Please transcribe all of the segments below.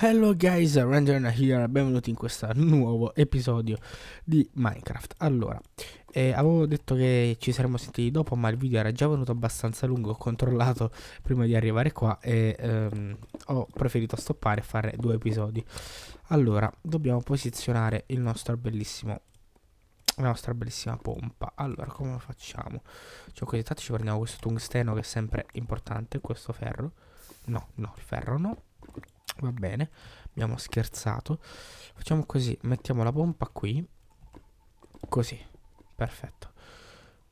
Hello guys, Rangerna here, benvenuti in questo nuovo episodio di Minecraft Allora, eh, avevo detto che ci saremmo sentiti dopo ma il video era già venuto abbastanza lungo Ho controllato prima di arrivare qua e ehm, ho preferito stoppare e fare due episodi Allora, dobbiamo posizionare il nostro bellissimo la nostra bellissima pompa allora come facciamo cioè così tanto ci prendiamo questo tungsteno che è sempre importante questo ferro no no il ferro no Va bene, abbiamo scherzato. Facciamo così, mettiamo la pompa qui. Così, perfetto.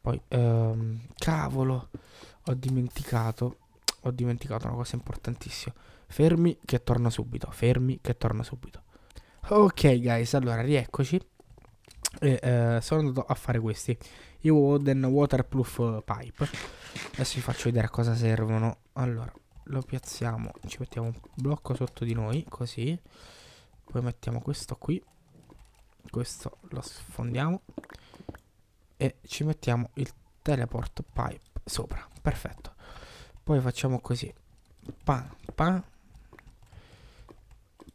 Poi, ehm, cavolo, ho dimenticato, ho dimenticato una cosa importantissima. Fermi che torno subito, fermi che torno subito. Ok guys, allora rieccoci. E, eh, sono andato a fare questi i Woden Waterproof Pipe. Adesso vi faccio vedere a cosa servono. Allora, lo piazziamo ci mettiamo un blocco sotto di noi così poi mettiamo questo qui questo lo sfondiamo e ci mettiamo il teleport pipe sopra perfetto poi facciamo così pa pa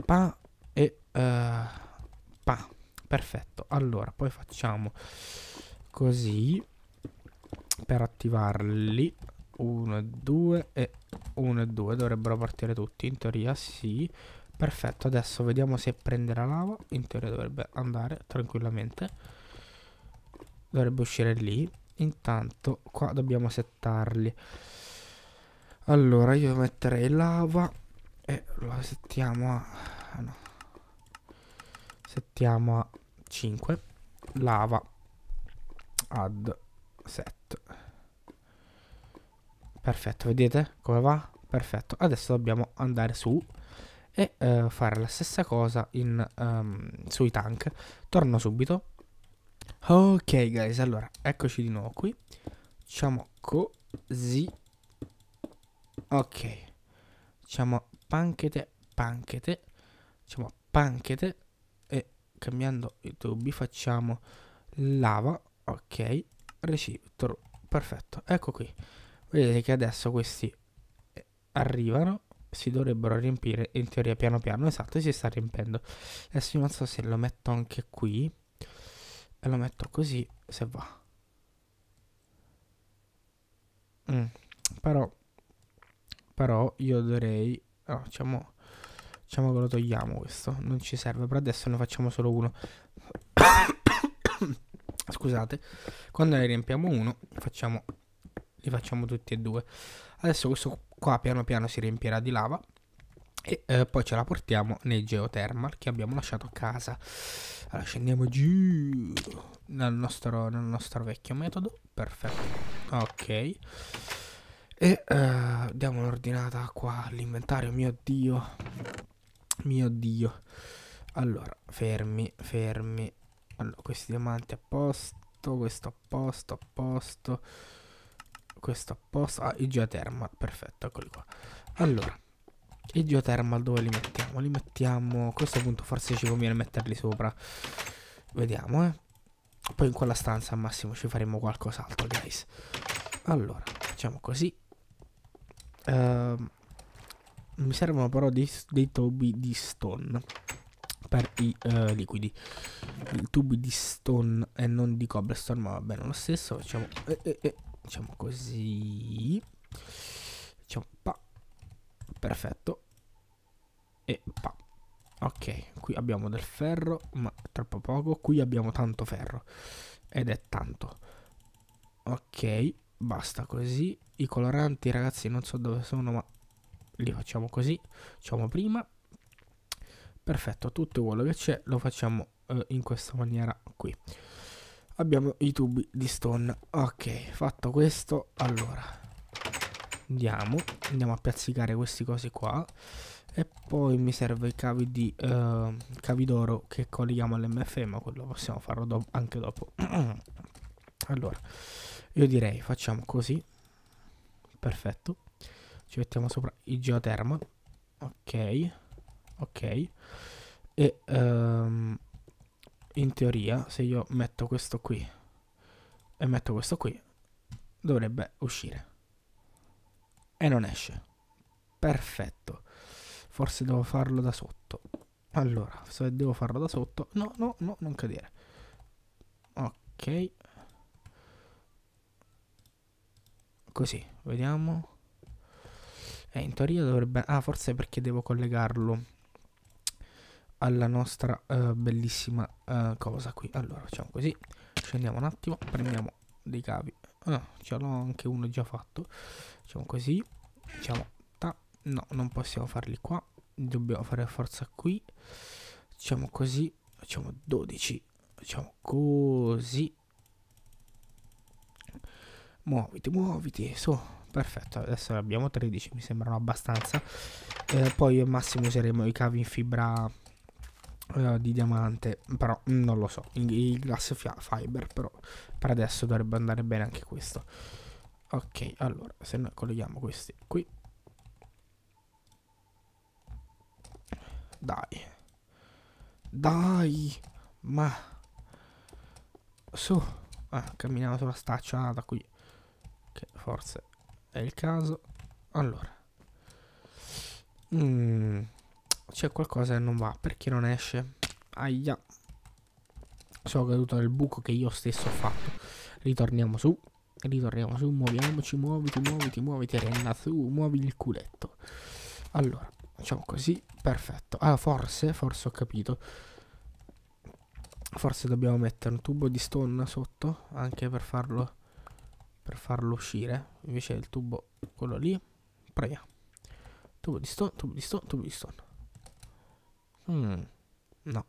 pa e uh, pa perfetto allora poi facciamo così per attivarli 1 e 2 e 1 e 2 dovrebbero partire tutti in teoria sì perfetto adesso vediamo se prende la lava in teoria dovrebbe andare tranquillamente dovrebbe uscire lì intanto qua dobbiamo settarli allora io metterei lava e lo settiamo a ah, no. settiamo a 5 lava ad 7 Perfetto, vedete come va? Perfetto, adesso dobbiamo andare su e uh, fare la stessa cosa in, um, sui tank. Torno subito. Ok guys, allora, eccoci di nuovo qui. Facciamo così. Ok. Facciamo panchete, panchete. Facciamo panchete. E cambiando i tubi facciamo lava. Ok. Receiver. Perfetto, ecco qui. Vedete che adesso questi eh, arrivano, si dovrebbero riempire in teoria piano piano, esatto, si sta riempendo. Adesso io non so se lo metto anche qui, e lo metto così, se va. Mm, però, però io dovrei, no, diciamo, diciamo che lo togliamo questo, non ci serve, però adesso ne facciamo solo uno. Scusate, quando ne riempiamo uno facciamo li facciamo tutti e due. Adesso questo qua piano piano si riempirà di lava e eh, poi ce la portiamo nei geothermal che abbiamo lasciato a casa. Allora scendiamo giù nel nostro, nel nostro vecchio metodo, perfetto, ok. E uh, diamo un'ordinata qua all'inventario, mio dio, mio dio. Allora, fermi, fermi. Allora, questi diamanti a posto, questo a posto, a posto questo apposta. Ah, i geothermal, perfetto, eccoli qua. Allora, i geothermal dove li mettiamo? Li mettiamo, a questo punto forse ci conviene metterli sopra. Vediamo, eh. Poi in quella stanza al massimo ci faremo qualcos'altro, guys. Allora, facciamo così. Uh, mi servono però dei, dei, tubi di stone per i uh, liquidi. I tubi di stone e non di cobblestone, ma va bene lo stesso. Facciamo... Eh, eh, eh. Facciamo così diciamo pa perfetto e pa ok qui abbiamo del ferro ma troppo poco qui abbiamo tanto ferro ed è tanto ok basta così i coloranti ragazzi non so dove sono ma li facciamo così facciamo prima perfetto tutto quello che c'è lo facciamo eh, in questa maniera qui abbiamo i tubi di stone ok fatto questo allora andiamo andiamo a piazzicare questi cosi qua e poi mi serve i cavi di uh, cavi d'oro che colleghiamo all'MFM ma quello possiamo farlo do anche dopo allora io direi facciamo così perfetto ci mettiamo sopra il geotermal ok ok e um, in teoria, se io metto questo qui e metto questo qui, dovrebbe uscire. E non esce. Perfetto. Forse devo farlo da sotto. Allora, se devo farlo da sotto... No, no, no, non cadere. Ok. Così, vediamo. E eh, in teoria dovrebbe... Ah, forse perché devo collegarlo alla nostra uh, bellissima uh, cosa qui. Allora, facciamo così. Scendiamo un attimo, prendiamo dei cavi. Ah, ce l'ho anche uno già fatto. Facciamo così. Facciamo ta. No, non possiamo farli qua. Dobbiamo fare forza qui. Facciamo così. Facciamo 12. Facciamo così. Muoviti, muoviti. Su. Perfetto, adesso ne abbiamo 13, mi sembrano abbastanza. Eh, poi al massimo useremo i cavi in fibra eh, di diamante, però non lo so, il, il glass fiber, però per adesso dovrebbe andare bene anche questo. Ok, allora, se noi colleghiamo questi qui. Dai. Dai. Ma. Su. Ah, camminava sulla staccia da qui. Che forse è il caso. Allora. Mm. C'è qualcosa che non va perché non esce. Aia. Sono caduto nel buco che io stesso ho fatto. Ritorniamo su. Ritorniamo su. Muoviamoci. Muoviti, muoviti, muoviti. Renna su. Muovi il culetto. Allora, facciamo così. Perfetto. Ah, forse, forse ho capito. Forse dobbiamo mettere un tubo di stone sotto. Anche per farlo. Per farlo uscire. Invece il tubo, quello lì. Proviamo. Tubo di stone, tubo di stone, tubo di stone. Mm, no.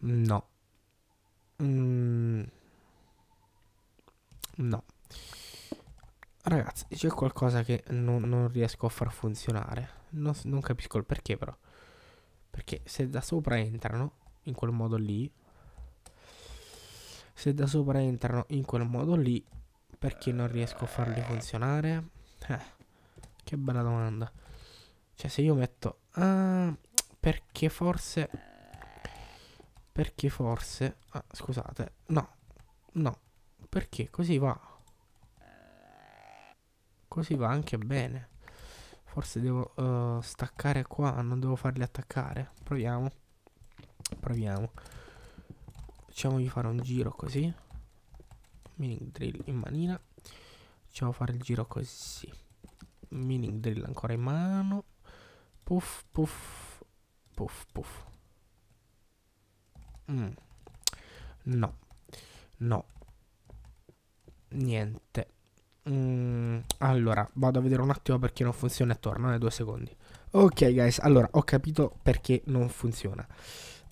No. Mm, no. Ragazzi, c'è qualcosa che non, non, riesco a far funzionare. Non, non capisco il perché però. Perché se da sopra entrano in quel modo lì, se da sopra entrano in quel modo lì, perché non riesco a farli funzionare? Eh, che bella domanda. Cioè, se io metto... Ah, perché forse... Perché forse... Ah, scusate. No. No. Perché così va. Così va anche bene. Forse devo uh, staccare qua, non devo farli attaccare. Proviamo. Proviamo. Facciamogli fare un giro così. Mining drill in manina. Facciamo fare il giro così. Mining drill ancora in mano. Puff, puff, Puff, puff. Mm. No. No. Niente. Mm. Allora, vado a vedere un attimo perché non funziona e torno, eh, due secondi. Ok, guys, allora, ho capito perché non funziona.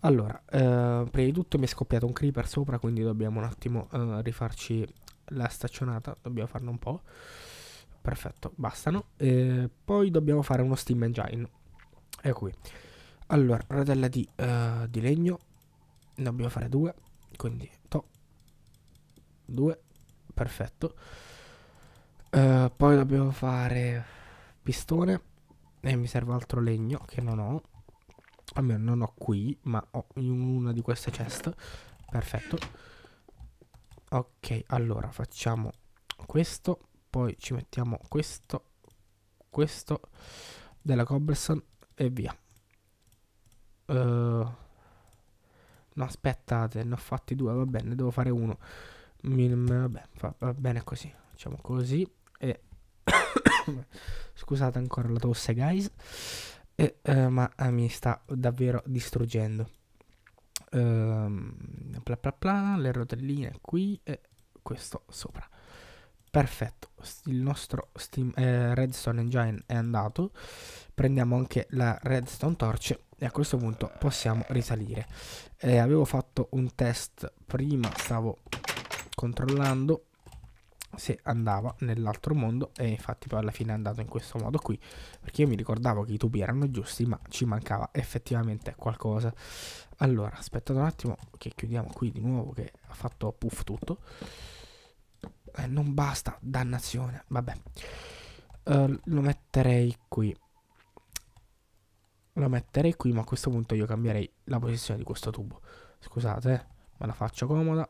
Allora, eh, prima di tutto mi è scoppiato un creeper sopra, quindi dobbiamo un attimo eh, rifarci la staccionata, dobbiamo farne un po'. Perfetto, bastano. Eh, poi dobbiamo fare uno Steam Engine. Ecco qui. Allora, rotella di, uh, di legno. Ne dobbiamo fare due. Quindi, to. Due. Perfetto. Uh, poi dobbiamo fare pistone. E mi serve altro legno che non ho. Almeno non ho qui, ma ho in una di queste ceste. Perfetto. Ok, allora facciamo questo. Poi ci mettiamo questo. Questo della cobblestone e via. Eh, no, aspettate, ne ho fatti due, va bene, ne devo fare uno. Mi, vabbè, fa, va bene così. Facciamo così. E Scusate ancora la tosse, guys. E, uh, ma uh, mi sta davvero distruggendo. Uh, ehm, pla, pla, bla, le rotelline qui e questo sopra. Perfetto, il nostro Steam, eh, Redstone Engine è andato, prendiamo anche la Redstone torce e a questo punto possiamo risalire. Eh, avevo fatto un test prima, stavo controllando se andava nell'altro mondo e infatti poi alla fine è andato in questo modo qui perché io mi ricordavo che i tubi erano giusti ma ci mancava effettivamente qualcosa allora aspettate un attimo che chiudiamo qui di nuovo che ha fatto puff tutto eh, non basta, dannazione. Vabbè. Uh, lo metterei qui. Lo metterei qui, ma a questo punto io cambierei la posizione di questo tubo. Scusate, eh, me la faccio comoda.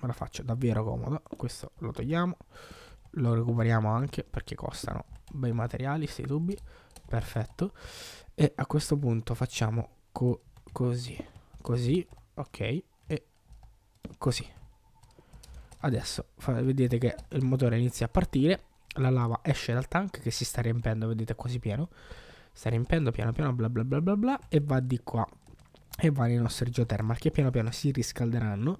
Me la faccio davvero comoda. Questo lo togliamo. Lo recuperiamo anche perché costano bei materiali questi tubi. Perfetto. E a questo punto facciamo co così. Così, ok. E così adesso vedete che il motore inizia a partire, la lava esce dal tank che si sta riempendo, vedete è quasi pieno, sta riempendo piano piano bla bla bla bla bla e va di qua e va nei nostri geothermal che piano piano si riscalderanno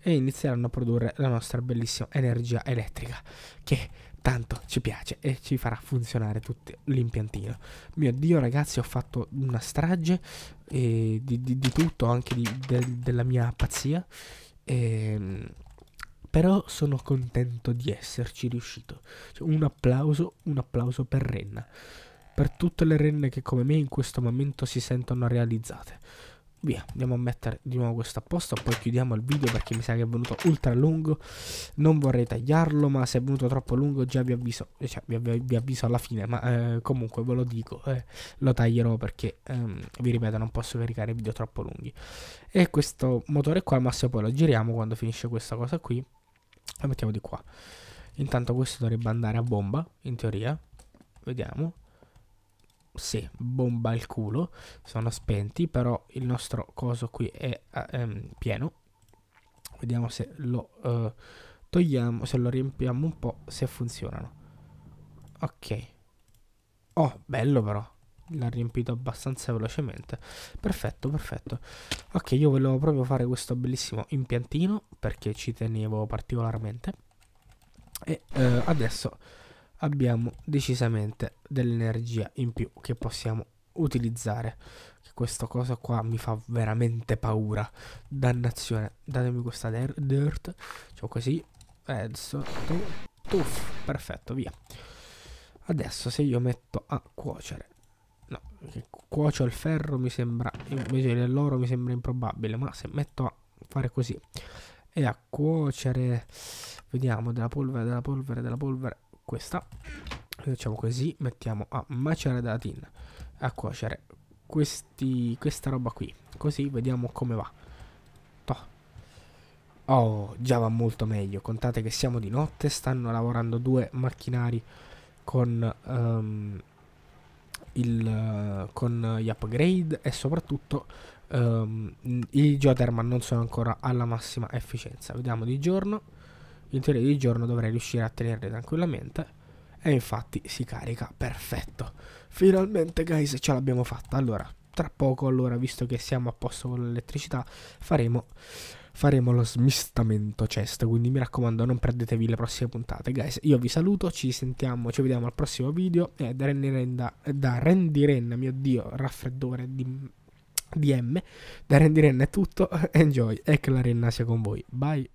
e inizieranno a produrre la nostra bellissima energia elettrica che tanto ci piace e ci farà funzionare tutto l'impiantino. Mio Dio ragazzi ho fatto una strage eh, di, di, di, tutto, anche di, de, della mia pazzia. E, ehm, però sono contento di esserci riuscito. Cioè, un applauso, un applauso per Renna. Per tutte le renne che come me in questo momento si sentono realizzate. Via, andiamo a mettere di nuovo questo a posto, poi chiudiamo il video perché mi sa che è venuto ultra lungo. Non vorrei tagliarlo, ma se è venuto troppo lungo già vi avviso, cioè vi, av vi avviso alla fine, ma eh, comunque ve lo dico, eh, lo taglierò perché, ehm, vi ripeto, non posso caricare video troppo lunghi. E questo motore qua al massimo poi lo giriamo quando finisce questa cosa qui la mettiamo di qua intanto questo dovrebbe andare a bomba in teoria vediamo sì, bomba il culo, sono spenti, però il nostro coso qui è ah, ehm, pieno. Vediamo se lo eh, togliamo, se lo riempiamo un po', se funzionano. Ok. Oh, bello però l'ha riempito abbastanza velocemente perfetto perfetto ok io volevo proprio fare questo bellissimo impiantino perché ci tenevo particolarmente e eh, adesso abbiamo decisamente dell'energia in più che possiamo utilizzare che questa cosa qua mi fa veramente paura dannazione datemi questa dirt cioè così adesso tu, tuff perfetto via adesso se io metto a cuocere No, cuocio al ferro mi sembra, invece dell'oro mi sembra improbabile, ma se metto a fare così e a cuocere, vediamo, della polvere, della polvere, della polvere, questa, facciamo così, mettiamo a macerare della tin, a cuocere questi, questa roba qui, così vediamo come va. Oh, già va molto meglio, contate che siamo di notte, stanno lavorando due macchinari con... Um, il, eh, con gli upgrade e soprattutto um, i geoterma non sono ancora alla massima efficienza. Vediamo di giorno. In teoria di giorno dovrei riuscire a tenerli tranquillamente. E infatti si carica perfetto. Finalmente, guys, ce l'abbiamo fatta. Allora, tra poco, allora, visto che siamo a posto con l'elettricità, faremo faremo lo smistamento chest. Quindi mi raccomando, non perdetevi le prossime puntate, guys. Io vi saluto, ci sentiamo, ci vediamo al prossimo video. Eh, da Randy Ren, eh, da, Randy Ren, mio dio, raffreddore di DM. Da Randy Ren è tutto. Enjoy e che la renna sia con voi. Bye.